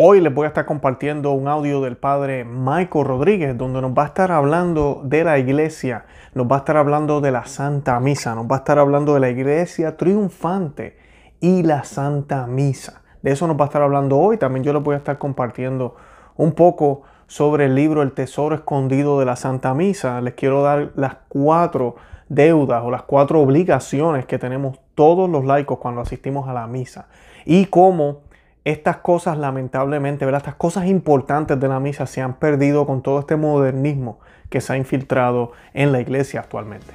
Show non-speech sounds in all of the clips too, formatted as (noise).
Hoy les voy a estar compartiendo un audio del padre Michael Rodríguez, donde nos va a estar hablando de la iglesia, nos va a estar hablando de la Santa Misa, nos va a estar hablando de la iglesia triunfante y la Santa Misa. De eso nos va a estar hablando hoy. También yo les voy a estar compartiendo un poco sobre el libro El Tesoro Escondido de la Santa Misa. Les quiero dar las cuatro deudas o las cuatro obligaciones que tenemos todos los laicos cuando asistimos a la misa y cómo estas cosas lamentablemente, estas cosas importantes de la misa se han perdido con todo este modernismo que se ha infiltrado en la iglesia actualmente.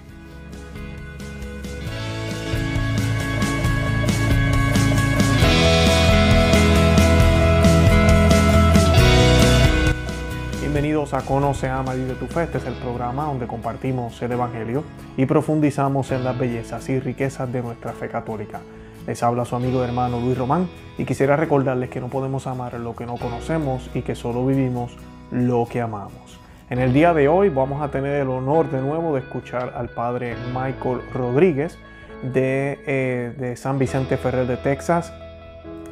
Bienvenidos a Conoce, a María de tu Fe. Este es el programa donde compartimos el Evangelio y profundizamos en las bellezas y riquezas de nuestra fe católica. Les habla su amigo y hermano Luis Román y quisiera recordarles que no podemos amar lo que no conocemos y que solo vivimos lo que amamos. En el día de hoy vamos a tener el honor de nuevo de escuchar al padre Michael Rodríguez de, eh, San Vicente Ferrer de Texas.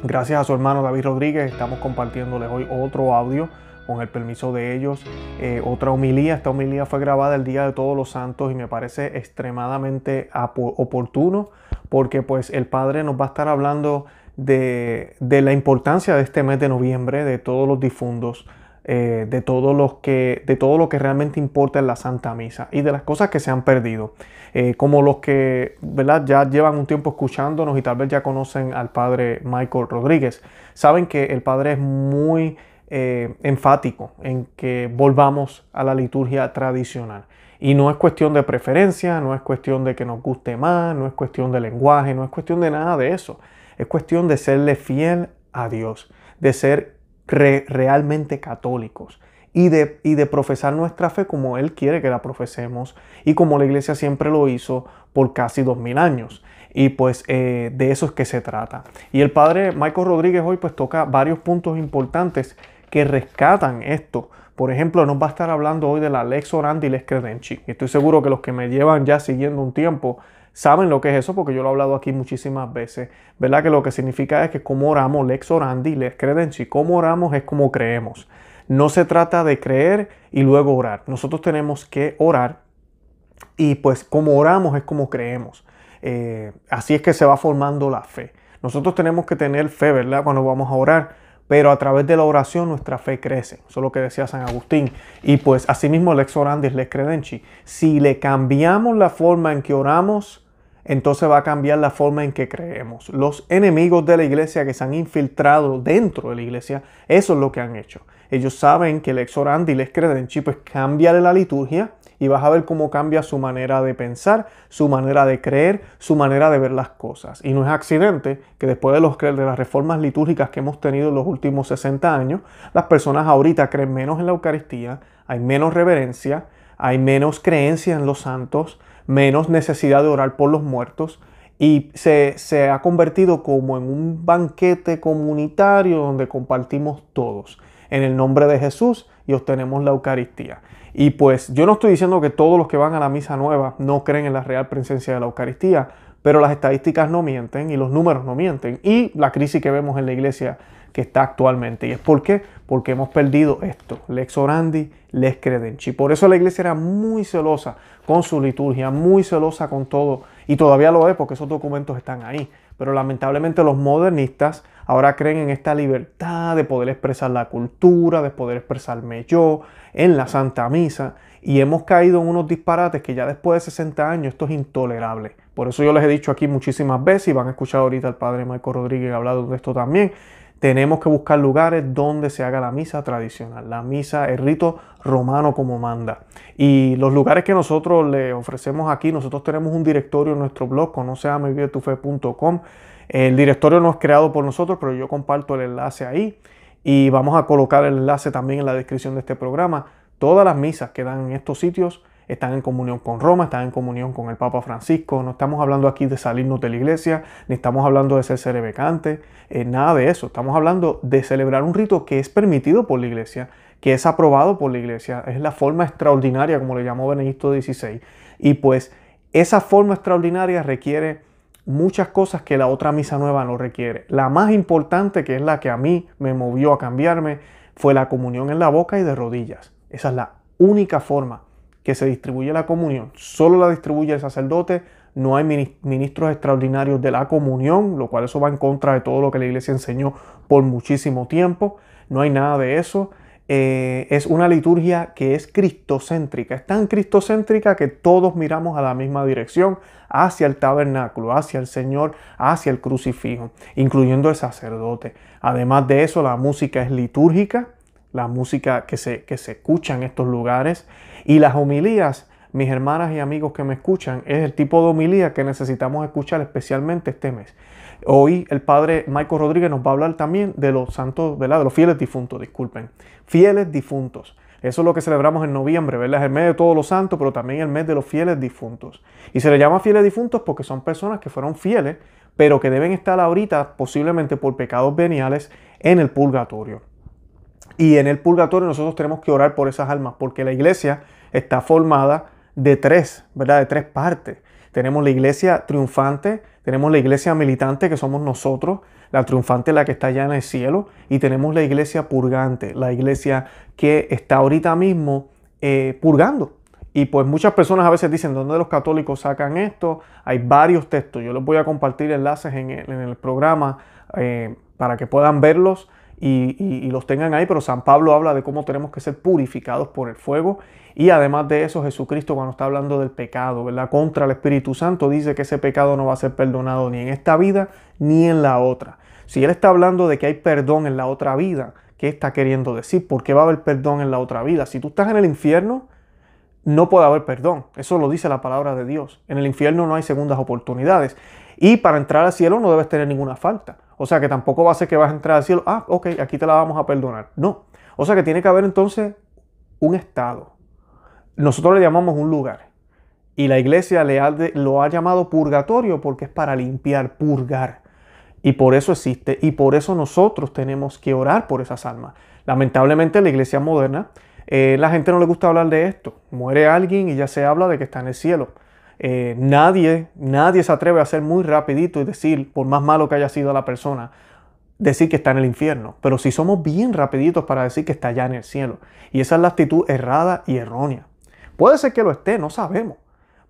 Gracias a su hermano David Rodríguez estamos compartiéndoles hoy otro audio con el permiso de ellos. Eh, otra homilía, esta homilía fue grabada el Día de Todos los Santos y me parece extremadamente oportuno porque pues el Padre nos va a estar hablando de, la importancia de este mes de noviembre, de todos los difuntos. Eh, de, todos los que, de todo lo que realmente importa en la Santa Misa y de las cosas que se han perdido. Eh, como los que ¿verdad? ya llevan un tiempo escuchándonos y tal vez ya conocen al padre Michael Rodríguez, saben que el padre es muy eh, enfático en que volvamos a la liturgia tradicional. Y no es cuestión de preferencia, no es cuestión de que nos guste más, no es cuestión de lenguaje, no es cuestión de nada de eso. Es cuestión de serle fiel a Dios, de ser realmente católicos y de, y de profesar nuestra fe como Él quiere que la profesemos y como la iglesia siempre lo hizo por casi dos mil años. Y pues eh, de eso es que se trata. Y el padre Michael Rodríguez hoy pues toca varios puntos importantes que rescatan esto. Por ejemplo, nos va a estar hablando hoy de la Lex Orandi y Lex Credenci. estoy seguro que los que me llevan ya siguiendo un tiempo saben lo que es eso porque yo lo he hablado aquí muchísimas veces, ¿verdad? Que lo que significa es que como oramos Lex Orandi, Lex Credenci, como oramos es como creemos. No se trata de creer y luego orar. Nosotros tenemos que orar y pues como oramos es como creemos. Eh, así es que se va formando la fe. Nosotros tenemos que tener fe, ¿verdad? Cuando vamos a orar pero a través de la oración nuestra fe crece. Eso es lo que decía San Agustín. Y pues asimismo el ex orandis les credenci. Si le cambiamos la forma en que oramos, entonces va a cambiar la forma en que creemos. Los enemigos de la iglesia que se han infiltrado dentro de la iglesia, eso es lo que han hecho. Ellos saben que el ex y les credenci pues cambia la liturgia y vas a ver cómo cambia su manera de pensar, su manera de creer, su manera de ver las cosas. Y no es accidente que después de, las reformas litúrgicas que hemos tenido en los últimos 60 años, las personas ahorita creen menos en la Eucaristía, hay menos reverencia, hay menos creencia en los santos, menos necesidad de orar por los muertos y se, se, ha convertido como en un banquete comunitario donde compartimos todos en el nombre de Jesús y obtenemos la Eucaristía. Y pues yo no estoy diciendo que todos los que van a la misa nueva no creen en la real presencia de la Eucaristía, pero las estadísticas no mienten y los números no mienten y la crisis que vemos en la iglesia que está actualmente. ¿Y es por qué? Porque hemos perdido esto, lex orandi, lex credenci. Por eso la iglesia era muy celosa con su liturgia, muy celosa con todo y todavía lo es porque esos documentos están ahí. Pero lamentablemente los modernistas Ahora creen en esta libertad de poder expresar la cultura, de poder expresarme yo en la Santa Misa. Y hemos caído en unos disparates que ya después de 60 años esto es intolerable. Por eso yo les he dicho aquí muchísimas veces y van a escuchar ahorita al padre Marco Rodríguez hablando de esto también. Tenemos que buscar lugares donde se haga la misa tradicional, la misa, el rito romano como manda. Y los lugares que nosotros le ofrecemos aquí, nosotros tenemos un directorio en nuestro blog, fe.com el directorio no es creado por nosotros, pero yo comparto el enlace ahí y vamos a colocar el enlace también en la descripción de este programa. Todas las misas que dan en estos sitios están en comunión con Roma, están en comunión con el Papa Francisco. No estamos hablando aquí de salirnos de la iglesia, ni estamos hablando de ser cerebecante, eh, nada de eso. Estamos hablando de celebrar un rito que es permitido por la iglesia, que es aprobado por la iglesia. Es la forma extraordinaria, como le llamó Benedicto XVI. Y pues esa forma extraordinaria requiere muchas cosas que la otra misa nueva no requiere. La más importante, que es la que a mí me movió a cambiarme, fue la comunión en la boca y de rodillas. Esa es la única forma que se distribuye la comunión. Solo la distribuye el sacerdote, no hay ministros extraordinarios de la comunión, lo cual eso va en contra de todo lo que la iglesia enseñó por muchísimo tiempo. No hay nada de eso. Eh, es una liturgia que es cristocéntrica, es tan cristocéntrica que todos miramos a la misma dirección, hacia el tabernáculo, hacia el Señor, hacia el crucifijo, incluyendo el sacerdote. Además de eso, la música es litúrgica, la música que se, que se escucha en estos lugares y las homilías mis hermanas y amigos que me escuchan, es el tipo de homilía que necesitamos escuchar especialmente este mes. Hoy el padre Michael Rodríguez nos va a hablar también de los santos, ¿verdad? De los fieles difuntos, disculpen. Fieles difuntos. Eso es lo que celebramos en noviembre, ¿verdad? Es el mes de todos los santos, pero también el mes de los fieles difuntos. Y se le llama fieles difuntos porque son personas que fueron fieles, pero que deben estar ahorita, posiblemente por pecados veniales, en el purgatorio. Y en el purgatorio nosotros tenemos que orar por esas almas, porque la iglesia está formada de tres, ¿verdad? De tres partes. Tenemos la iglesia triunfante, tenemos la iglesia militante, que somos nosotros, la triunfante, la que está allá en el cielo, y tenemos la iglesia purgante, la iglesia que está ahorita mismo eh, purgando. Y pues muchas personas a veces dicen, ¿dónde los católicos sacan esto? Hay varios textos, yo les voy a compartir enlaces en el, programa eh, para que puedan verlos. y, los tengan ahí, pero San Pablo habla de cómo tenemos que ser purificados por el fuego y además de eso, Jesucristo cuando está hablando del pecado, ¿verdad? Contra el Espíritu Santo, dice que ese pecado no va a ser perdonado ni en esta vida ni en la otra. Si Él está hablando de que hay perdón en la otra vida, ¿qué está queriendo decir? ¿Por qué va a haber perdón en la otra vida? Si tú estás en el infierno, no puede haber perdón. Eso lo dice la palabra de Dios. En el infierno no hay segundas oportunidades. Y para entrar al cielo no debes tener ninguna falta. O sea que tampoco va a ser que vas a entrar al cielo, ah, ok, aquí te la vamos a perdonar. No. O sea que tiene que haber entonces un estado nosotros le llamamos un lugar. Y la iglesia leal lo ha llamado purgatorio porque es para limpiar, purgar. Y por eso existe y por eso nosotros tenemos que orar por esas almas. Lamentablemente la iglesia moderna, eh, la gente no le gusta hablar de esto. Muere alguien y ya se habla de que está en el cielo. Eh, nadie, nadie se atreve a ser muy rapidito y decir, por más malo que haya sido la persona, decir que está en el infierno. Pero si somos bien rapiditos para decir que está ya en el cielo. Y esa es la actitud errada y errónea. Puede ser que lo esté, no sabemos.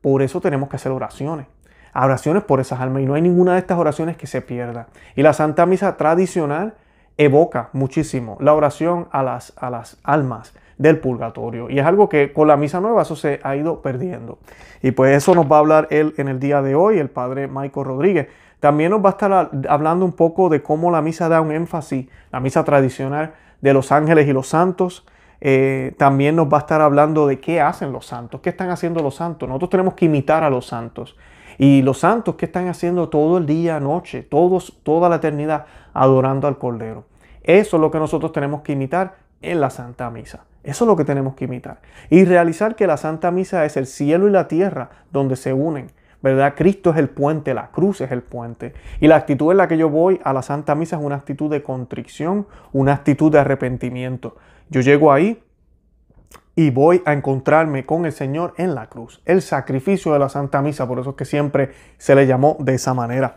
Por eso tenemos que hacer oraciones. Oraciones por esas almas. Y no hay ninguna de estas oraciones que se pierda. Y la Santa Misa tradicional evoca muchísimo la oración a las, a las almas del purgatorio. Y es algo que con la misa nueva eso se ha ido perdiendo. Y pues eso nos va a hablar él en el día de hoy, el padre Michael Rodríguez. También nos va a estar hablando un poco de cómo la misa da un énfasis, la misa tradicional de los ángeles y los santos, eh, también nos va a estar hablando de qué hacen los santos, qué están haciendo los santos. Nosotros tenemos que imitar a los santos. Y los santos ¿qué están haciendo todo el día, noche, todos, toda la eternidad, adorando al Cordero. Eso es lo que nosotros tenemos que imitar en la Santa Misa. Eso es lo que tenemos que imitar. Y realizar que la Santa Misa es el cielo y la tierra donde se unen. ¿Verdad? Cristo es el puente, la cruz es el puente. Y la actitud en la que yo voy a la Santa Misa es una actitud de contrición, una actitud de arrepentimiento. Yo llego ahí y voy a encontrarme con el Señor en la cruz. El sacrificio de la Santa Misa, por eso es que siempre se le llamó de esa manera.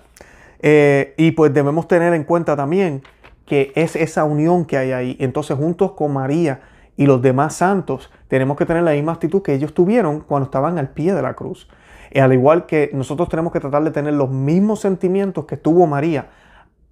Eh, y pues debemos tener en cuenta también que es esa unión que hay ahí. Entonces juntos con María y los demás santos tenemos que tener la misma actitud que ellos tuvieron cuando estaban al pie de la cruz. Y eh, al igual que nosotros tenemos que tratar de tener los mismos sentimientos que tuvo María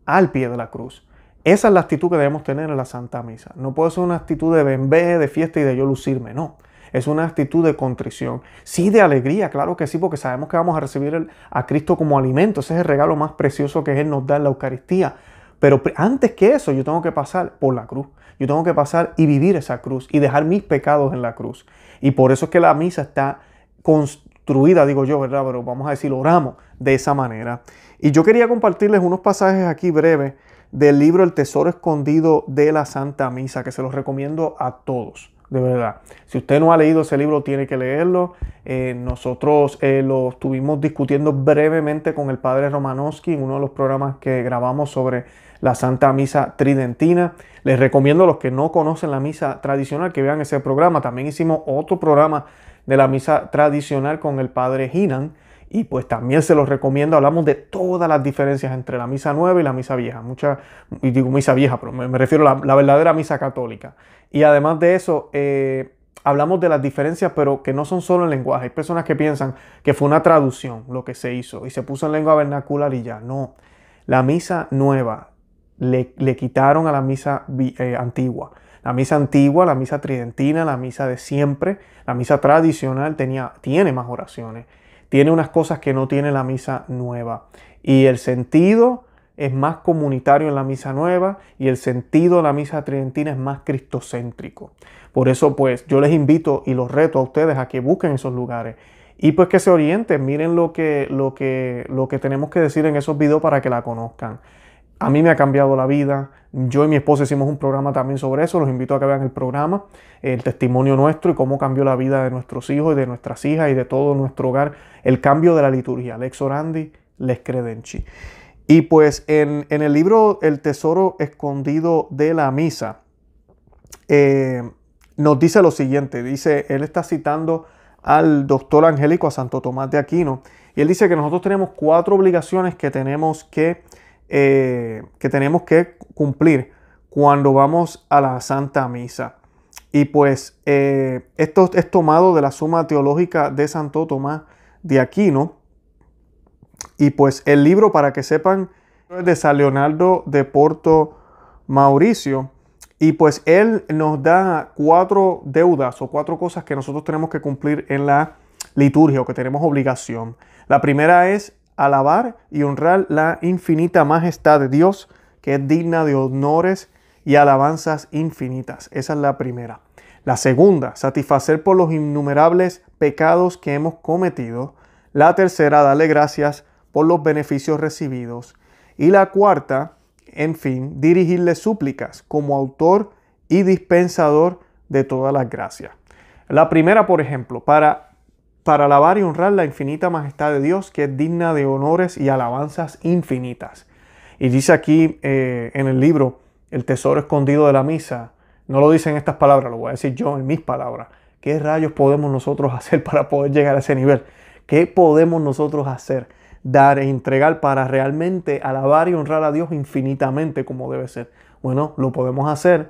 al pie de la cruz. Esa es la actitud que debemos tener en la Santa Misa. No puede ser una actitud de bembé, de fiesta y de yo lucirme, no. Es una actitud de contrición. Sí, de alegría, claro que sí, porque sabemos que vamos a recibir a Cristo como alimento. Ese es el regalo más precioso que Él nos da en la Eucaristía. Pero antes que eso, yo tengo que pasar por la cruz. Yo tengo que pasar y vivir esa cruz y dejar mis pecados en la cruz. Y por eso es que la misa está construida, digo yo, ¿verdad? Pero vamos a decir, oramos de esa manera. Y yo quería compartirles unos pasajes aquí breves del libro El Tesoro Escondido de la Santa Misa, que se los recomiendo a todos, de verdad. Si usted no ha leído ese libro, tiene que leerlo. Eh, nosotros eh, lo estuvimos discutiendo brevemente con el padre Romanowski en uno de los programas que grabamos sobre la Santa Misa Tridentina. Les recomiendo a los que no conocen la misa tradicional que vean ese programa. También hicimos otro programa de la misa tradicional con el padre Hinan y pues también se los recomiendo, hablamos de todas las diferencias entre la misa nueva y la misa vieja. Mucha, y digo misa vieja, pero me, refiero a la, verdadera misa católica. Y además de eso, eh, hablamos de las diferencias, pero que no son solo en lenguaje. Hay personas que piensan que fue una traducción lo que se hizo y se puso en lengua vernacular y ya. No, la misa nueva le, quitaron a la misa eh, antigua. La misa antigua, la misa tridentina, la misa de siempre, la misa tradicional tenía, tiene más oraciones tiene unas cosas que no tiene la misa nueva. Y el sentido es más comunitario en la misa nueva y el sentido de la misa tridentina es más cristocéntrico. Por eso pues yo les invito y los reto a ustedes a que busquen esos lugares y pues que se orienten, miren lo que, lo que, lo que tenemos que decir en esos videos para que la conozcan. A mí me ha cambiado la vida, yo y mi esposa hicimos un programa también sobre eso, los invito a que vean el programa, el testimonio nuestro y cómo cambió la vida de nuestros hijos y de nuestras hijas y de todo nuestro hogar, el cambio de la liturgia, lex orandi, Les credenci. Y pues en, el libro El Tesoro Escondido de la Misa, eh, nos dice lo siguiente, dice, él está citando al doctor angélico, a Santo Tomás de Aquino, y él dice que nosotros tenemos cuatro obligaciones que tenemos que eh, que tenemos que cumplir cuando vamos a la Santa Misa. Y pues eh, esto es tomado de la Suma Teológica de Santo Tomás de Aquino. Y pues el libro, para que sepan, es de San Leonardo de Porto Mauricio. Y pues él nos da cuatro deudas o cuatro cosas que nosotros tenemos que cumplir en la liturgia o que tenemos obligación. La primera es alabar y honrar la infinita majestad de Dios, que es digna de honores y alabanzas infinitas. Esa es la primera. La segunda, satisfacer por los innumerables pecados que hemos cometido. La tercera, darle gracias por los beneficios recibidos. Y la cuarta, en fin, dirigirle súplicas como autor y dispensador de todas las gracias. La primera, por ejemplo, para para alabar y honrar la infinita majestad de Dios, que es digna de honores y alabanzas infinitas. Y dice aquí eh, en el libro, el tesoro escondido de la misa, no lo dicen estas palabras, lo voy a decir yo en mis palabras. ¿Qué rayos podemos nosotros (laughs) hacer para poder llegar a ese nivel? ¿Qué podemos nosotros hacer? Dar e entregar para realmente alabar y honrar a Dios infinitamente como debe ser. Bueno, lo podemos hacer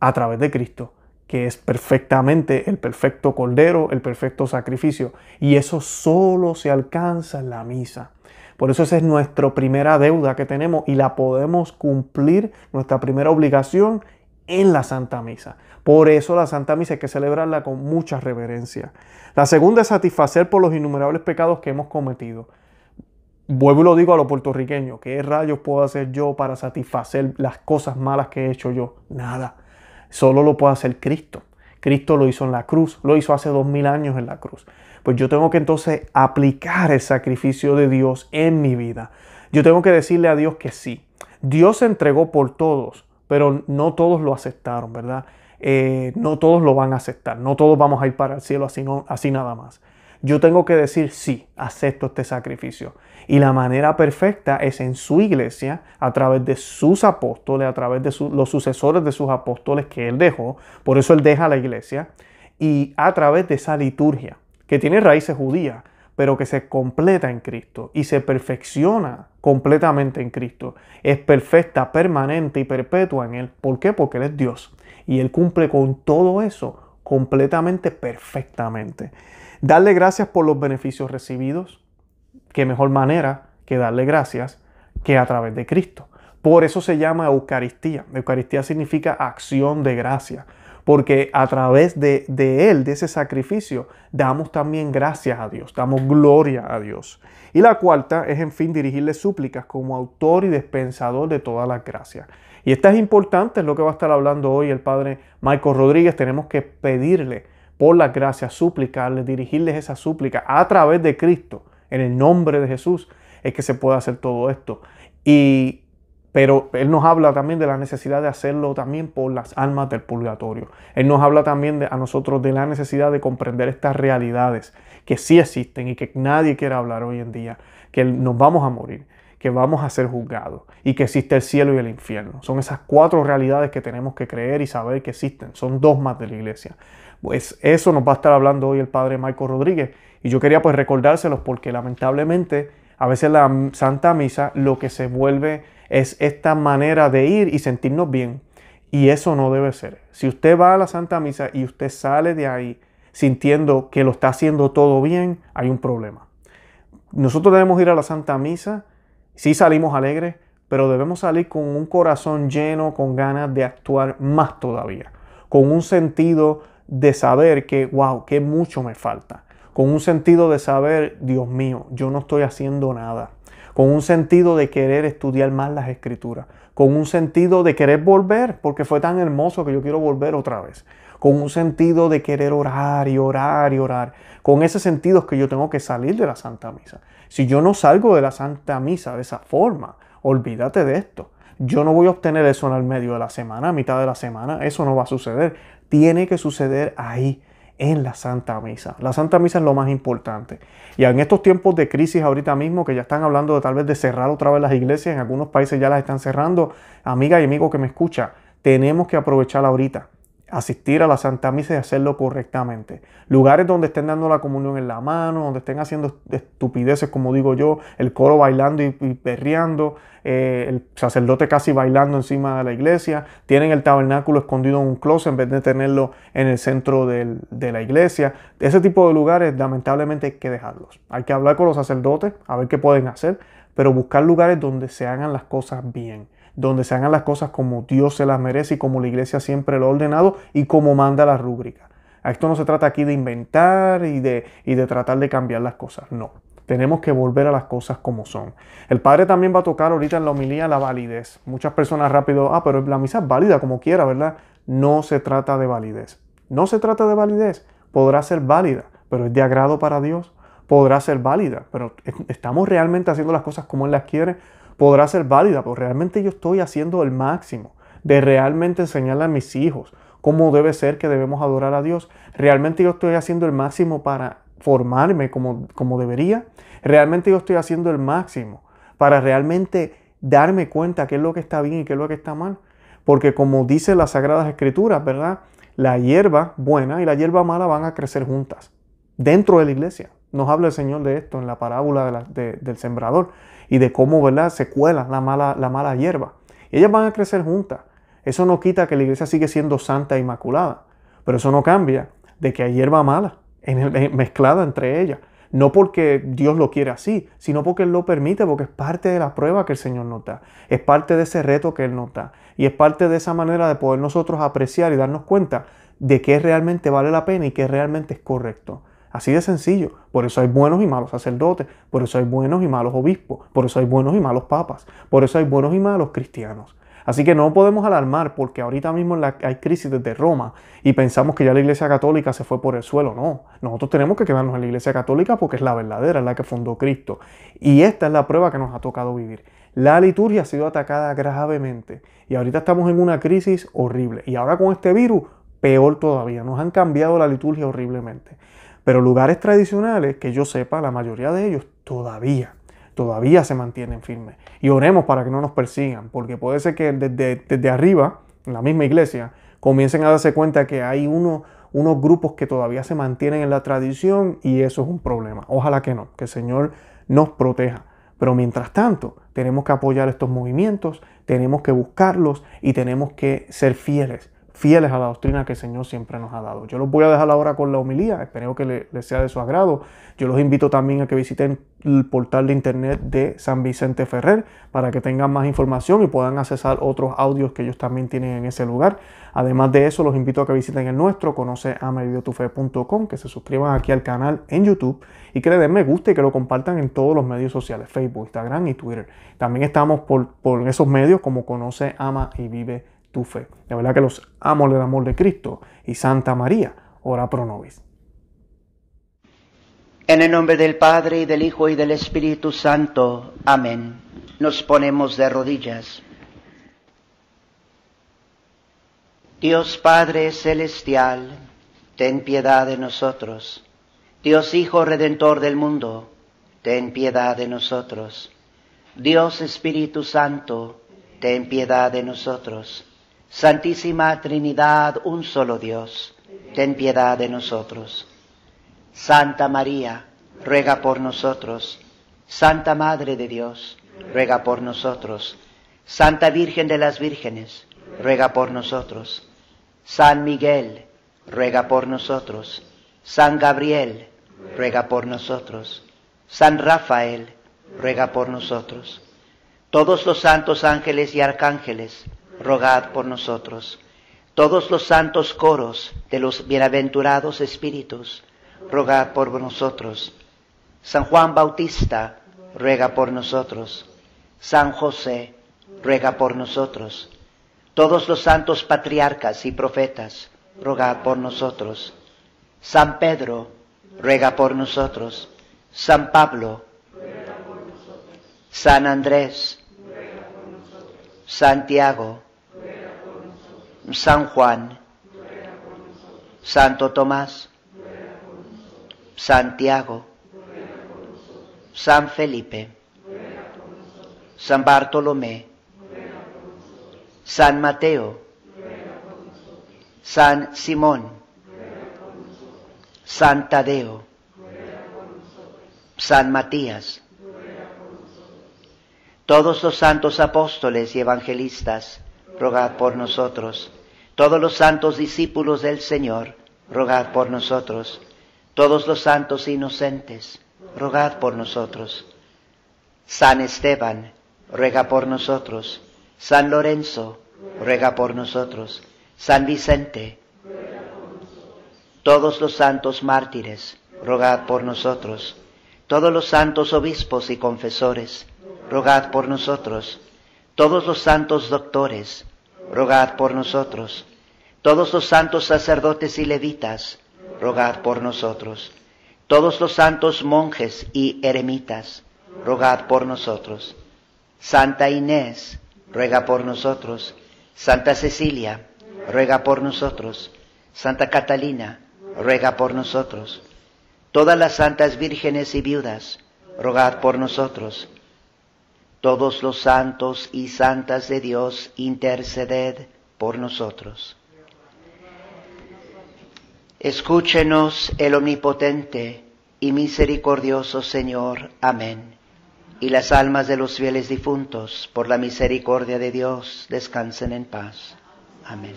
a través de Cristo que es perfectamente el perfecto cordero, el perfecto sacrificio. Y eso solo se alcanza en la misa. Por eso esa es nuestra primera deuda que tenemos y la podemos cumplir, nuestra primera obligación en la Santa Misa. Por eso la Santa Misa hay que celebrarla con mucha reverencia. La segunda es satisfacer por los innumerables pecados que hemos cometido vuelvo y lo digo a los puertorriqueños, ¿qué rayos puedo hacer yo para satisfacer las cosas malas que he hecho yo? Nada. Solo lo puede hacer Cristo. Cristo lo hizo en la cruz, lo hizo hace dos mil años en la cruz. Pues yo tengo que entonces aplicar el sacrificio de Dios en mi vida. Yo tengo que decirle a Dios que sí. Dios se entregó por todos, pero no todos lo aceptaron, ¿verdad? Eh, no todos lo van a aceptar, no todos vamos a ir para el cielo así, así nada más yo tengo que decir sí, acepto este sacrificio. Y la manera perfecta es en su iglesia, a través de sus apóstoles, a través de los sucesores de sus apóstoles que él dejó, por eso él deja la iglesia, y a través de esa liturgia, que tiene raíces judías, pero que se completa en Cristo y se perfecciona completamente en Cristo. Es perfecta, permanente y perpetua en Él. ¿Por qué? Porque Él es Dios. Y Él cumple con todo eso completamente, perfectamente. Darle gracias por los beneficios recibidos. Qué mejor manera que darle gracias que a través de Cristo. Por eso se llama Eucaristía. Eucaristía significa acción de gracia. Porque a través de, Él, de ese sacrificio, damos también gracias a Dios, damos gloria a Dios. Y la cuarta es, en fin, dirigirle súplicas como autor y dispensador de todas las gracias. Y esta es importante, es lo que va a estar hablando hoy el padre Michael Rodríguez. Tenemos que pedirle por la gracia, suplicarles, dirigirles esa súplica a través de Cristo, en el nombre de Jesús, es que se pueda hacer todo esto. Y, pero Él nos habla también de la necesidad de hacerlo también por las almas del purgatorio. Él nos habla también a nosotros de la necesidad de comprender estas realidades que sí existen y que nadie quiere hablar hoy en día, que nos vamos a morir que vamos a ser juzgados y que existe el cielo y el infierno. Son esas cuatro realidades que tenemos que creer y saber que existen. Son dos más de la iglesia. Pues eso nos va a estar hablando hoy el padre Marco Rodríguez. Y yo quería pues recordárselos porque lamentablemente a veces la Santa Misa lo que se vuelve es esta manera de ir y sentirnos bien. Y eso no debe ser. Si usted va a la Santa Misa y usted sale de ahí sintiendo que lo está haciendo todo bien, hay un problema. Nosotros debemos ir a la Santa Misa, sí salimos alegres, pero debemos salir con un corazón lleno, con ganas de actuar más todavía, con un sentido de saber que, wow, qué mucho me falta. Con un sentido de saber, Dios mío, yo no estoy haciendo nada. Con un sentido de querer estudiar más las escrituras. Con un sentido de querer volver, porque fue tan hermoso que yo quiero volver otra vez. Con un sentido de querer orar y orar y orar. Con ese sentido es que yo tengo que salir de la Santa Misa. Si yo no salgo de la Santa Misa de esa forma, olvídate de esto. Yo no voy a obtener eso en el medio de la semana, a mitad de la semana, eso no va a suceder tiene que suceder ahí en la Santa Misa. La Santa Misa es lo más importante. Y en estos tiempos de crisis ahorita mismo, que ya están hablando de tal vez de cerrar otra vez las iglesias, en algunos países ya las están cerrando, amiga y amigo que me escucha, tenemos que aprovechar ahorita asistir a la Santa Misa y hacerlo correctamente. Lugares donde estén dando la comunión en la mano, donde estén haciendo estupideces, como digo yo, el coro bailando y, perreando, eh, el sacerdote casi bailando encima de la iglesia, tienen el tabernáculo escondido en un closet en vez de tenerlo en el centro de la iglesia. Ese tipo de lugares, lamentablemente, hay que dejarlos. Hay que hablar con los sacerdotes, a ver qué pueden hacer, pero buscar lugares donde se hagan las cosas bien donde se hagan las cosas como Dios se las merece y como la iglesia siempre lo ha ordenado y como manda la rúbrica. A esto no se trata aquí de inventar y de, y de tratar de cambiar las cosas, no. Tenemos que volver a las cosas como son. El padre también va a tocar ahorita en la homilía la validez. Muchas personas rápido, ah, pero la misa es válida como quiera, ¿verdad? No se trata de validez. No se trata de validez. Podrá ser válida, pero es de agrado para Dios. Podrá ser válida, pero estamos realmente haciendo las cosas como Él las quiere podrá ser válida, porque realmente yo estoy haciendo el máximo de realmente enseñarle a mis hijos cómo debe ser que debemos adorar a Dios. Realmente yo estoy haciendo el máximo para formarme como, como debería. Realmente yo estoy haciendo el máximo para realmente darme cuenta qué es lo que está bien y qué es lo que está mal. Porque como dice las Sagradas Escrituras, ¿verdad? La hierba buena y la hierba mala van a crecer juntas dentro de la iglesia. Nos habla el Señor de esto en la parábola del sembrador y de cómo ¿verdad? se cuela la mala, la mala hierba. Y ellas van a crecer juntas. Eso no quita que la iglesia sigue siendo santa e inmaculada, pero eso no cambia de que hay hierba mala en mezclada entre ellas. No porque Dios lo quiere así, sino porque Él lo permite, porque es parte de la prueba que el Señor nota es parte de ese reto que Él nota y es parte de esa manera de poder nosotros apreciar y darnos cuenta de qué realmente vale la pena y qué realmente es correcto. Así de sencillo. Por eso hay buenos y malos sacerdotes, por eso hay buenos y malos obispos, por eso hay buenos y malos papas, por eso hay buenos y malos cristianos. Así que no podemos alarmar porque ahorita mismo hay crisis desde Roma y pensamos que ya la Iglesia Católica se fue por el suelo. No, nosotros tenemos que quedarnos en la Iglesia Católica porque es la verdadera, es la que fundó Cristo. Y esta es la prueba que nos ha tocado vivir. La liturgia ha sido atacada gravemente y ahorita estamos en una crisis horrible. Y ahora con este virus, peor todavía. Nos han cambiado la liturgia horriblemente. Pero lugares tradicionales, que yo sepa, la mayoría de ellos todavía, todavía se mantienen firmes. Y oremos para que no nos persigan, porque puede ser que desde, arriba, en la misma iglesia, comiencen a darse cuenta que hay unos grupos que todavía se mantienen en la tradición y eso es un problema. Ojalá que no, que el Señor nos proteja. Pero mientras tanto, tenemos que apoyar estos movimientos, tenemos que buscarlos y tenemos que ser fieles fieles a la doctrina que el Señor siempre nos ha dado. Yo los voy a dejar ahora con la homilía, espero que les sea de su agrado. Yo los invito también a que visiten el portal de internet de San Vicente Ferrer para que tengan más información y puedan accesar otros audios que ellos también tienen en ese lugar. Además de eso, los invito a que visiten el nuestro, conoce que se suscriban aquí al canal en YouTube y que le den me gusta y que lo compartan en todos los medios sociales, Facebook, Instagram y Twitter. También estamos por, por esos medios como conoce, ama y vive verdad que los amo el amor de Cristo y Santa María, ora pro nobis. En el nombre del Padre y del Hijo y del Espíritu Santo. Amén. Nos ponemos de rodillas. Dios Padre Celestial, ten piedad de nosotros. Dios Hijo Redentor del mundo, ten piedad de nosotros. Dios Espíritu Santo, ten piedad de nosotros. Santísima Trinidad, un solo Dios, ten piedad de nosotros. Santa María, ruega por nosotros. Santa Madre de Dios, ruega por nosotros. Santa Virgen de las Vírgenes, ruega por nosotros. San Miguel, ruega por nosotros. San Gabriel, ruega por nosotros. San Rafael, ruega por nosotros. Todos los santos ángeles y arcángeles, rogad por nosotros. Todos los santos coros de los bienaventurados espíritus, rogad por nosotros. San Juan Bautista, ruega por nosotros. San José, ruega por nosotros. Todos los santos patriarcas y profetas, rogad por nosotros. San Pedro, ruega por nosotros. San Pablo, San Andrés, Santiago, San Juan, Santo Tomás, Santiago, San Felipe, San Bartolomé, San Mateo, San Simón, San Tadeo, San Matías, todos los santos apóstoles y evangelistas, rogad por nosotros. Todos los santos discípulos del Señor, rogad por nosotros. Todos los santos inocentes, rogad por nosotros. San Esteban, ruega por nosotros. San Lorenzo, ruega por nosotros. San Vicente, todos los santos mártires, rogad por nosotros. Todos los santos obispos y confesores, rogad por nosotros. Todos los santos doctores, rogad por nosotros. Todos los santos sacerdotes y levitas, rogad por nosotros. Todos los santos monjes y eremitas, rogad por nosotros. Santa Inés, ruega por nosotros. Santa Cecilia, ruega por nosotros. Santa Catalina, ruega por nosotros. Todas las santas vírgenes y viudas, rogad por nosotros. Todos los santos y santas de Dios, interceded por nosotros. Escúchenos el omnipotente y misericordioso Señor. Amén. Y las almas de los fieles difuntos, por la misericordia de Dios, descansen en paz. Amén.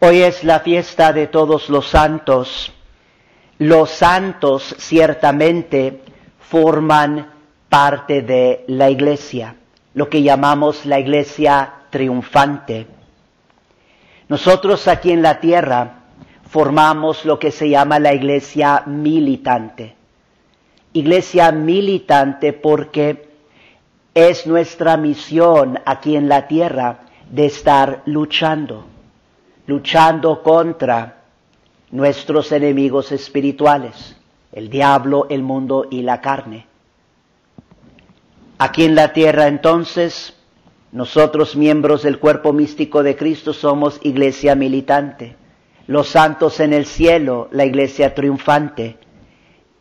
Hoy es la fiesta de todos los santos. Los santos ciertamente forman parte de la iglesia, lo que llamamos la iglesia triunfante. Nosotros aquí en la tierra formamos lo que se llama la iglesia militante. Iglesia militante porque es nuestra misión aquí en la tierra de estar luchando, luchando contra nuestros enemigos espirituales el diablo, el mundo y la carne. Aquí en la tierra entonces, nosotros miembros del cuerpo místico de Cristo somos iglesia militante, los santos en el cielo, la iglesia triunfante,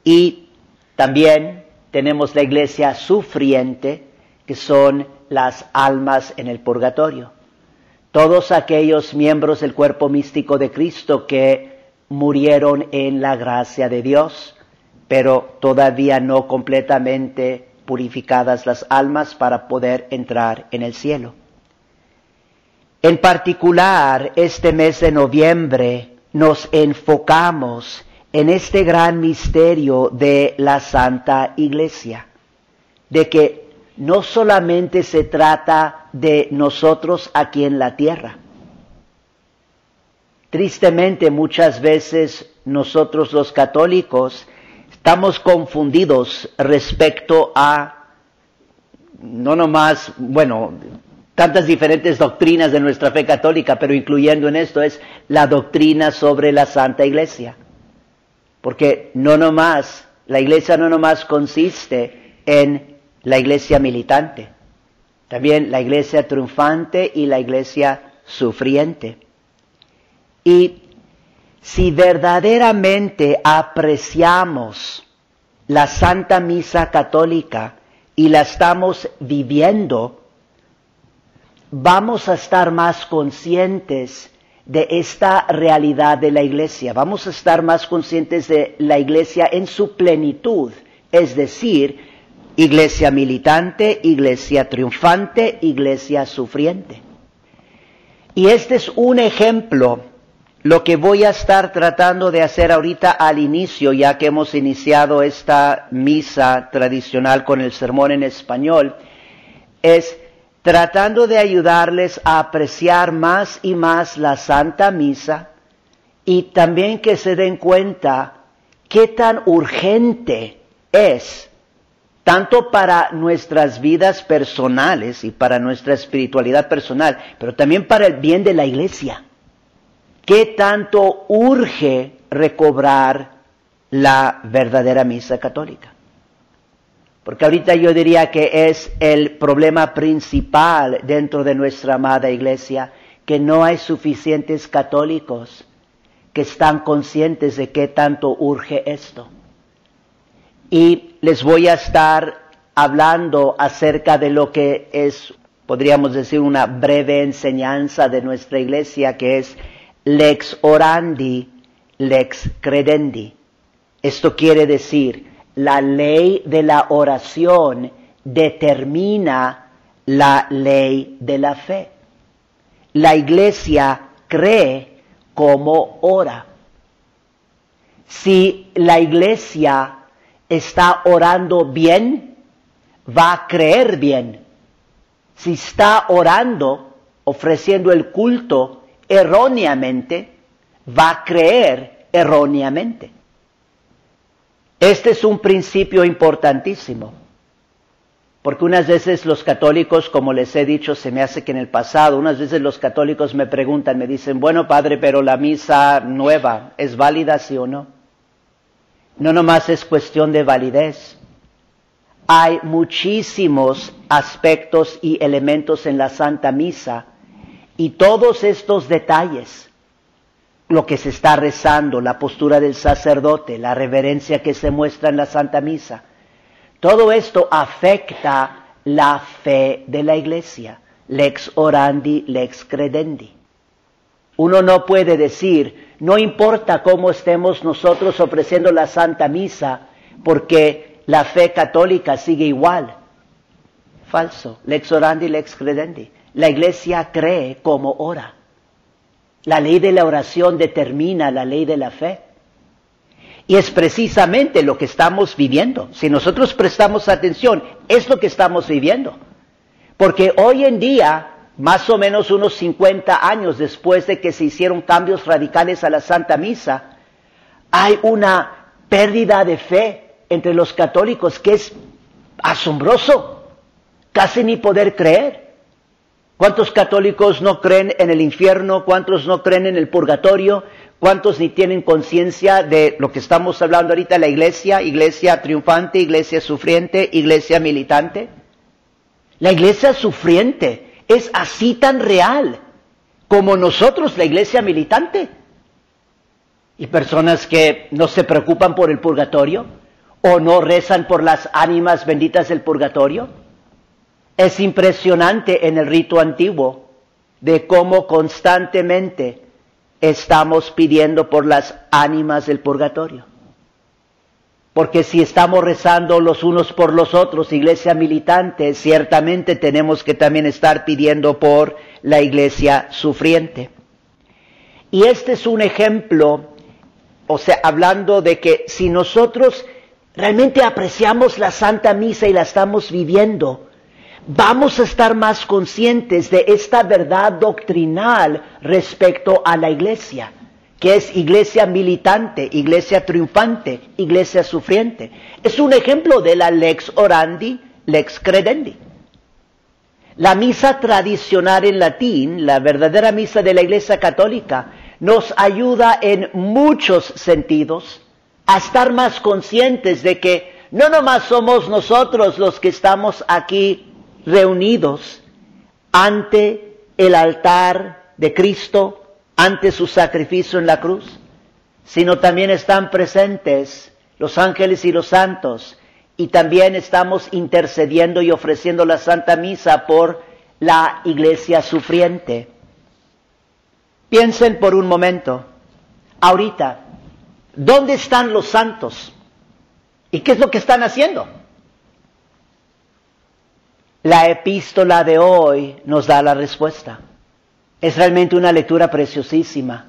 y también tenemos la iglesia sufriente, que son las almas en el purgatorio. Todos aquellos miembros del cuerpo místico de Cristo que murieron en la gracia de Dios, pero todavía no completamente purificadas las almas para poder entrar en el cielo. En particular, este mes de noviembre nos enfocamos en este gran misterio de la Santa Iglesia, de que no solamente se trata de nosotros aquí en la tierra. Tristemente muchas veces nosotros los católicos estamos confundidos respecto a no nomás, bueno, tantas diferentes doctrinas de nuestra fe católica, pero incluyendo en esto es la doctrina sobre la Santa Iglesia. Porque no nomás, la iglesia no nomás consiste en la iglesia militante, también la iglesia triunfante y la iglesia sufriente. Y si verdaderamente apreciamos la Santa Misa Católica y la estamos viviendo, vamos a estar más conscientes de esta realidad de la iglesia, vamos a estar más conscientes de la iglesia en su plenitud, es decir, iglesia militante, iglesia triunfante, iglesia sufriente. Y este es un ejemplo lo que voy a estar tratando de hacer ahorita al inicio, ya que hemos iniciado esta misa tradicional con el sermón en español, es tratando de ayudarles a apreciar más y más la Santa Misa y también que se den cuenta qué tan urgente es, tanto para nuestras vidas personales y para nuestra espiritualidad personal, pero también para el bien de la iglesia. ¿Qué tanto urge recobrar la verdadera misa católica? Porque ahorita yo diría que es el problema principal dentro de nuestra amada iglesia, que no hay suficientes católicos que están conscientes de qué tanto urge esto. Y les voy a estar hablando acerca de lo que es, podríamos decir, una breve enseñanza de nuestra iglesia, que es lex orandi, lex credendi. Esto quiere decir, la ley de la oración determina la ley de la fe. La iglesia cree como ora. Si la iglesia está orando bien, va a creer bien. Si está orando, ofreciendo el culto, erróneamente va a creer erróneamente. Este es un principio importantísimo, porque unas veces los católicos, como les he dicho, se me hace que en el pasado, unas veces los católicos me preguntan, me dicen, bueno padre, pero la misa nueva, ¿es válida sí o no? No nomás es cuestión de validez. Hay muchísimos aspectos y elementos en la Santa Misa y todos estos detalles, lo que se está rezando, la postura del sacerdote, la reverencia que se muestra en la Santa Misa, todo esto afecta la fe de la Iglesia, lex orandi, lex credendi. Uno no puede decir, no importa cómo estemos nosotros ofreciendo la Santa Misa, porque la fe católica sigue igual. Falso, lex orandi, lex credendi la iglesia cree como ora. La ley de la oración determina la ley de la fe. Y es precisamente lo que estamos viviendo. Si nosotros prestamos atención, es lo que estamos viviendo. Porque hoy en día, más o menos unos 50 años después de que se hicieron cambios radicales a la Santa Misa, hay una pérdida de fe entre los católicos que es asombroso, casi ni poder creer. ¿Cuántos católicos no creen en el infierno? ¿Cuántos no creen en el purgatorio? ¿Cuántos ni tienen conciencia de lo que estamos hablando ahorita, la iglesia, iglesia triunfante, iglesia sufriente, iglesia militante? La iglesia sufriente es así tan real como nosotros, la iglesia militante. Y personas que no se preocupan por el purgatorio o no rezan por las ánimas benditas del purgatorio es impresionante en el rito antiguo de cómo constantemente estamos pidiendo por las ánimas del purgatorio. Porque si estamos rezando los unos por los otros, iglesia militante, ciertamente tenemos que también estar pidiendo por la iglesia sufriente. Y este es un ejemplo, o sea, hablando de que si nosotros realmente apreciamos la Santa Misa y la estamos viviendo, vamos a estar más conscientes de esta verdad doctrinal respecto a la iglesia, que es iglesia militante, iglesia triunfante, iglesia sufriente. Es un ejemplo de la lex orandi, lex credendi. La misa tradicional en latín, la verdadera misa de la iglesia católica, nos ayuda en muchos sentidos a estar más conscientes de que no nomás somos nosotros los que estamos aquí reunidos ante el altar de Cristo, ante su sacrificio en la cruz, sino también están presentes los ángeles y los santos, y también estamos intercediendo y ofreciendo la Santa Misa por la iglesia sufriente. Piensen por un momento, ahorita, ¿dónde están los santos? ¿Y qué es lo que están haciendo? La epístola de hoy nos da la respuesta. Es realmente una lectura preciosísima.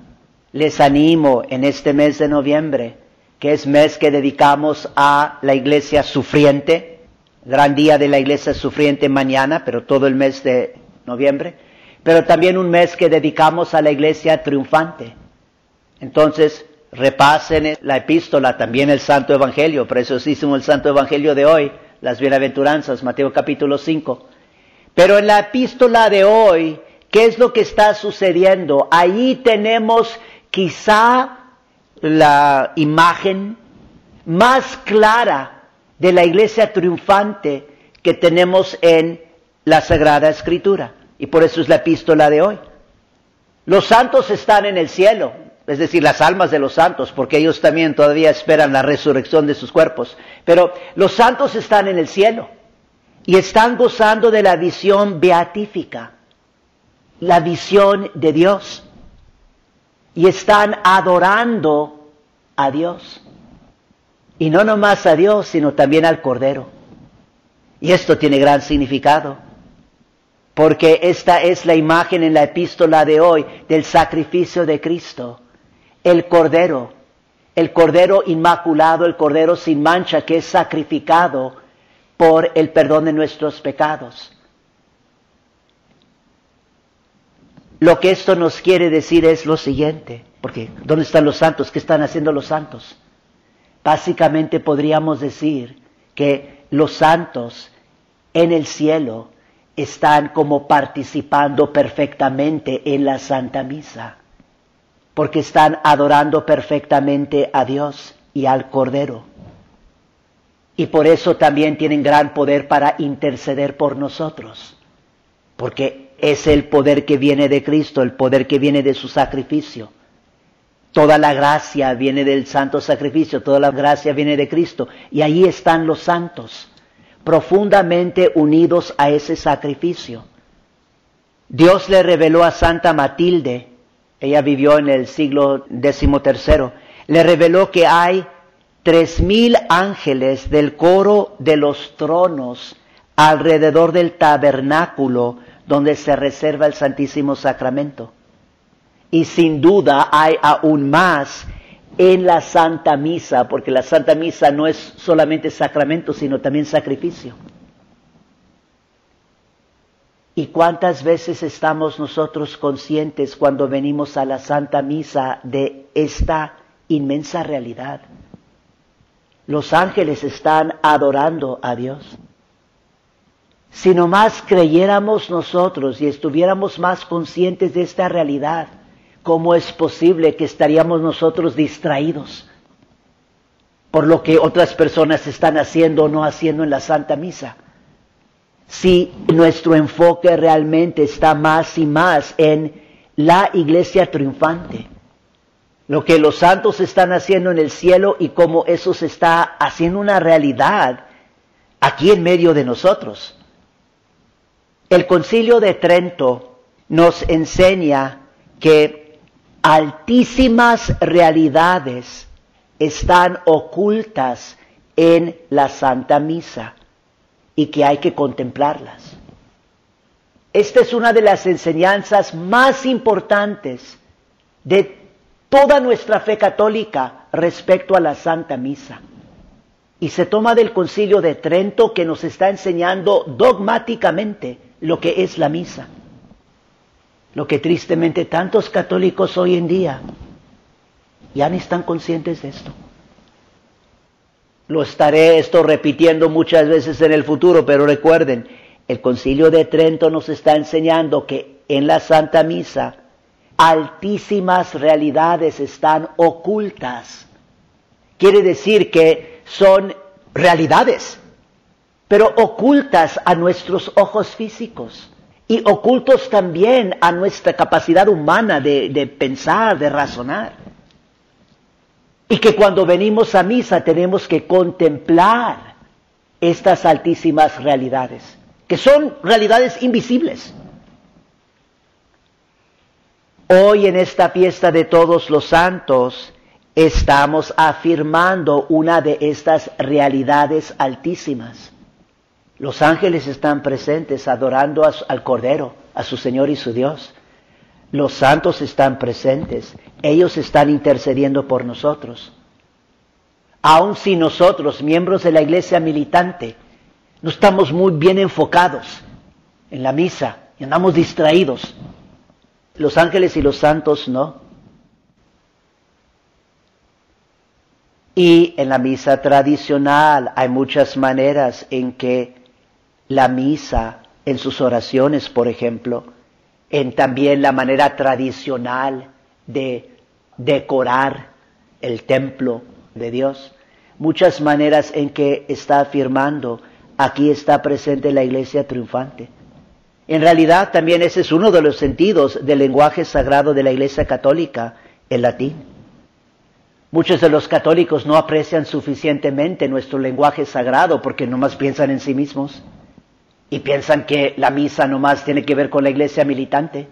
Les animo en este mes de noviembre, que es mes que dedicamos a la iglesia sufriente, gran día de la iglesia sufriente mañana, pero todo el mes de noviembre, pero también un mes que dedicamos a la iglesia triunfante. Entonces, repasen la epístola, también el Santo Evangelio, preciosísimo el Santo Evangelio de hoy, las bienaventuranzas, Mateo capítulo 5. Pero en la epístola de hoy, ¿qué es lo que está sucediendo? Ahí tenemos quizá la imagen más clara de la iglesia triunfante que tenemos en la Sagrada Escritura. Y por eso es la epístola de hoy. Los santos están en el cielo, es decir, las almas de los santos, porque ellos también todavía esperan la resurrección de sus cuerpos. Pero los santos están en el cielo y están gozando de la visión beatífica, la visión de Dios, y están adorando a Dios. Y no nomás a Dios, sino también al Cordero. Y esto tiene gran significado, porque esta es la imagen en la epístola de hoy del sacrificio de Cristo el cordero, el cordero inmaculado, el cordero sin mancha que es sacrificado por el perdón de nuestros pecados. Lo que esto nos quiere decir es lo siguiente, porque ¿dónde están los santos? ¿Qué están haciendo los santos? Básicamente podríamos decir que los santos en el cielo están como participando perfectamente en la Santa Misa porque están adorando perfectamente a Dios y al Cordero. Y por eso también tienen gran poder para interceder por nosotros, porque es el poder que viene de Cristo, el poder que viene de su sacrificio. Toda la gracia viene del santo sacrificio, toda la gracia viene de Cristo. Y ahí están los santos, profundamente unidos a ese sacrificio. Dios le reveló a Santa Matilde ella vivió en el siglo XIII, le reveló que hay tres mil ángeles del coro de los tronos alrededor del tabernáculo donde se reserva el Santísimo Sacramento. Y sin duda hay aún más en la Santa Misa, porque la Santa Misa no es solamente sacramento, sino también sacrificio. ¿Y cuántas veces estamos nosotros conscientes cuando venimos a la Santa Misa de esta inmensa realidad? Los ángeles están adorando a Dios. Si nomás creyéramos nosotros y estuviéramos más conscientes de esta realidad, ¿cómo es posible que estaríamos nosotros distraídos por lo que otras personas están haciendo o no haciendo en la Santa Misa? si nuestro enfoque realmente está más y más en la iglesia triunfante, lo que los santos están haciendo en el cielo y cómo eso se está haciendo una realidad aquí en medio de nosotros. El concilio de Trento nos enseña que altísimas realidades están ocultas en la Santa Misa y que hay que contemplarlas. Esta es una de las enseñanzas más importantes de toda nuestra fe católica respecto a la Santa Misa. Y se toma del concilio de Trento que nos está enseñando dogmáticamente lo que es la misa. Lo que tristemente tantos católicos hoy en día ya ni están conscientes de esto. Lo estaré esto repitiendo muchas veces en el futuro, pero recuerden, el concilio de Trento nos está enseñando que en la Santa Misa altísimas realidades están ocultas. Quiere decir que son realidades, pero ocultas a nuestros ojos físicos y ocultos también a nuestra capacidad humana de, de pensar, de razonar. Y que cuando venimos a misa tenemos que contemplar estas altísimas realidades, que son realidades invisibles. Hoy en esta fiesta de todos los santos estamos afirmando una de estas realidades altísimas. Los ángeles están presentes adorando al Cordero, a su Señor y su Dios. Los santos están presentes, ellos están intercediendo por nosotros. Aun si nosotros, miembros de la iglesia militante, no estamos muy bien enfocados en la misa y andamos distraídos, los ángeles y los santos no. Y en la misa tradicional hay muchas maneras en que la misa, en sus oraciones, por ejemplo, en también la manera tradicional de decorar el templo de Dios. Muchas maneras en que está afirmando, aquí está presente la iglesia triunfante. En realidad también ese es uno de los sentidos del lenguaje sagrado de la iglesia católica, el latín. Muchos de los católicos no aprecian suficientemente nuestro lenguaje sagrado porque nomás piensan en sí mismos. Y piensan que la misa nomás tiene que ver con la iglesia militante.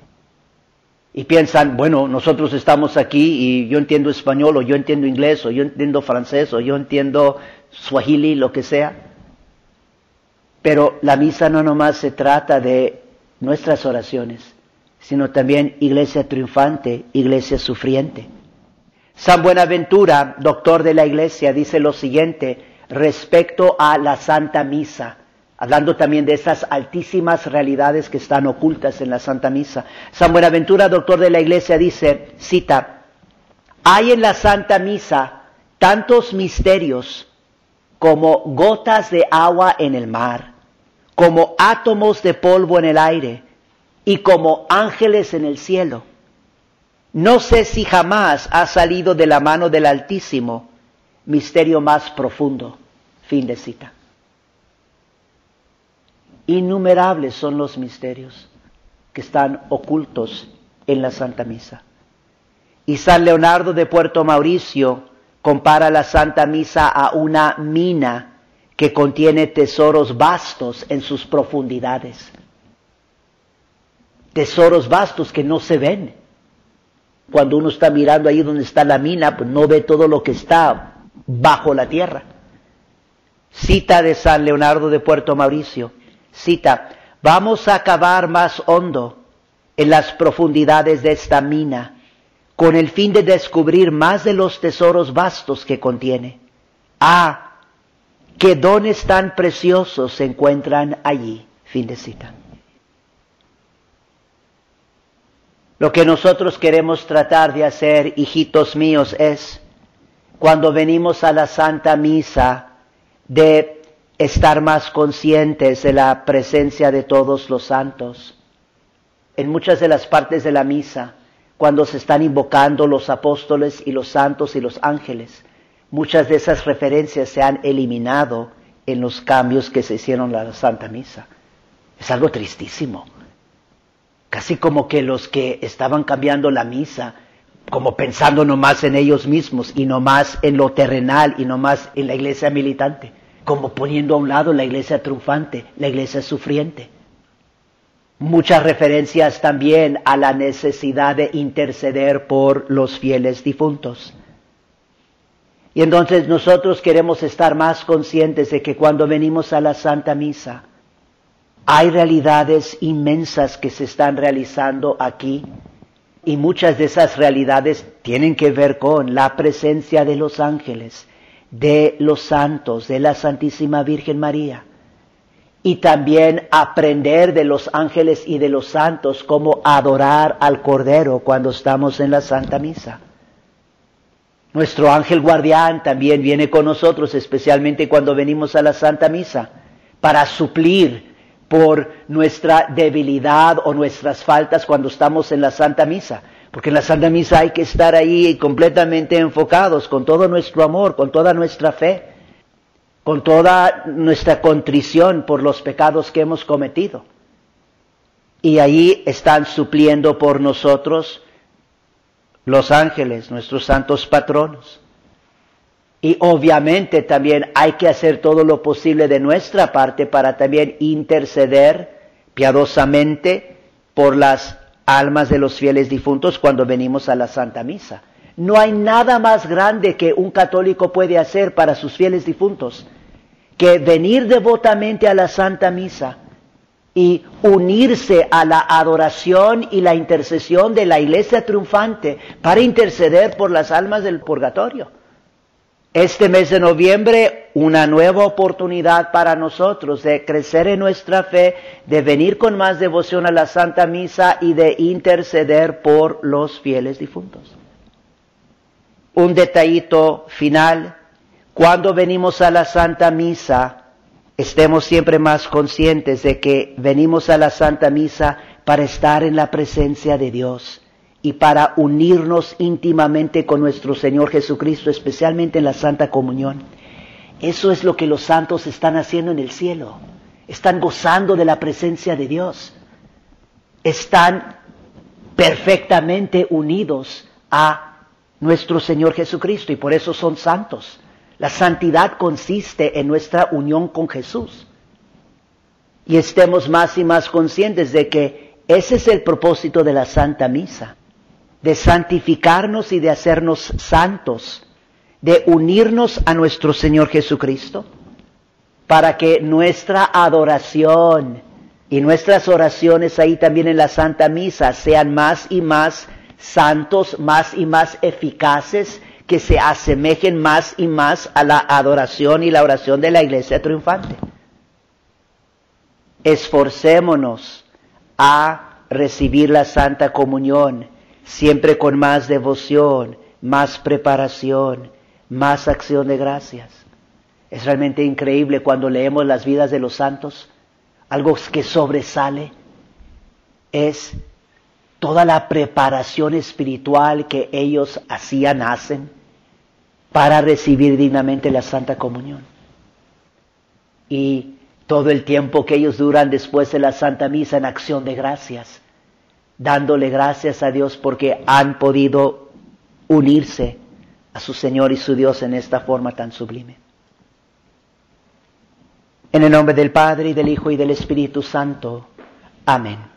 Y piensan, bueno, nosotros estamos aquí y yo entiendo español o yo entiendo inglés o yo entiendo francés o yo entiendo swahili, lo que sea. Pero la misa no nomás se trata de nuestras oraciones, sino también iglesia triunfante, iglesia sufriente. San Buenaventura, doctor de la iglesia, dice lo siguiente respecto a la Santa Misa hablando también de estas altísimas realidades que están ocultas en la Santa Misa. San Buenaventura, doctor de la Iglesia, dice, cita, hay en la Santa Misa tantos misterios como gotas de agua en el mar, como átomos de polvo en el aire y como ángeles en el cielo. No sé si jamás ha salido de la mano del Altísimo misterio más profundo. Fin de cita. Innumerables son los misterios que están ocultos en la Santa Misa. Y San Leonardo de Puerto Mauricio compara la Santa Misa a una mina que contiene tesoros vastos en sus profundidades. Tesoros vastos que no se ven. Cuando uno está mirando ahí donde está la mina, pues no ve todo lo que está bajo la tierra. Cita de San Leonardo de Puerto Mauricio. Cita, vamos a acabar más hondo en las profundidades de esta mina con el fin de descubrir más de los tesoros vastos que contiene. Ah, qué dones tan preciosos se encuentran allí. Fin de cita. Lo que nosotros queremos tratar de hacer, hijitos míos, es, cuando venimos a la Santa Misa, de estar más conscientes de la presencia de todos los santos. En muchas de las partes de la misa, cuando se están invocando los apóstoles y los santos y los ángeles, muchas de esas referencias se han eliminado en los cambios que se hicieron en la Santa Misa. Es algo tristísimo. Casi como que los que estaban cambiando la misa, como pensando nomás en ellos mismos y nomás en lo terrenal y nomás en la iglesia militante como poniendo a un lado la iglesia triunfante, la iglesia sufriente. Muchas referencias también a la necesidad de interceder por los fieles difuntos. Y entonces nosotros queremos estar más conscientes de que cuando venimos a la Santa Misa, hay realidades inmensas que se están realizando aquí y muchas de esas realidades tienen que ver con la presencia de los ángeles, de los santos, de la Santísima Virgen María. Y también aprender de los ángeles y de los santos cómo adorar al Cordero cuando estamos en la Santa Misa. Nuestro ángel guardián también viene con nosotros, especialmente cuando venimos a la Santa Misa, para suplir por nuestra debilidad o nuestras faltas cuando estamos en la Santa Misa. Porque en la Santa Misa hay que estar ahí completamente enfocados con todo nuestro amor, con toda nuestra fe, con toda nuestra contrición por los pecados que hemos cometido. Y ahí están supliendo por nosotros los ángeles, nuestros santos patronos. Y obviamente también hay que hacer todo lo posible de nuestra parte para también interceder piadosamente por las almas de los fieles difuntos cuando venimos a la Santa Misa. No hay nada más grande que un católico puede hacer para sus fieles difuntos que venir devotamente a la Santa Misa y unirse a la adoración y la intercesión de la Iglesia triunfante para interceder por las almas del purgatorio. Este mes de noviembre, una nueva oportunidad para nosotros de crecer en nuestra fe, de venir con más devoción a la Santa Misa y de interceder por los fieles difuntos. Un detallito final, cuando venimos a la Santa Misa, estemos siempre más conscientes de que venimos a la Santa Misa para estar en la presencia de Dios y para unirnos íntimamente con nuestro Señor Jesucristo, especialmente en la Santa Comunión. Eso es lo que los santos están haciendo en el cielo. Están gozando de la presencia de Dios. Están perfectamente unidos a nuestro Señor Jesucristo y por eso son santos. La santidad consiste en nuestra unión con Jesús. Y estemos más y más conscientes de que ese es el propósito de la Santa Misa de santificarnos y de hacernos santos, de unirnos a nuestro Señor Jesucristo, para que nuestra adoración y nuestras oraciones ahí también en la Santa Misa sean más y más santos, más y más eficaces, que se asemejen más y más a la adoración y la oración de la iglesia triunfante. Esforcémonos a recibir la Santa Comunión siempre con más devoción, más preparación, más acción de gracias. Es realmente increíble cuando leemos las vidas de los santos, algo que sobresale es toda la preparación espiritual que ellos hacían, hacen, para recibir dignamente la Santa Comunión. Y todo el tiempo que ellos duran después de la Santa Misa en acción de gracias, dándole gracias a Dios porque han podido unirse a su Señor y su Dios en esta forma tan sublime. En el nombre del Padre y del Hijo y del Espíritu Santo. Amén.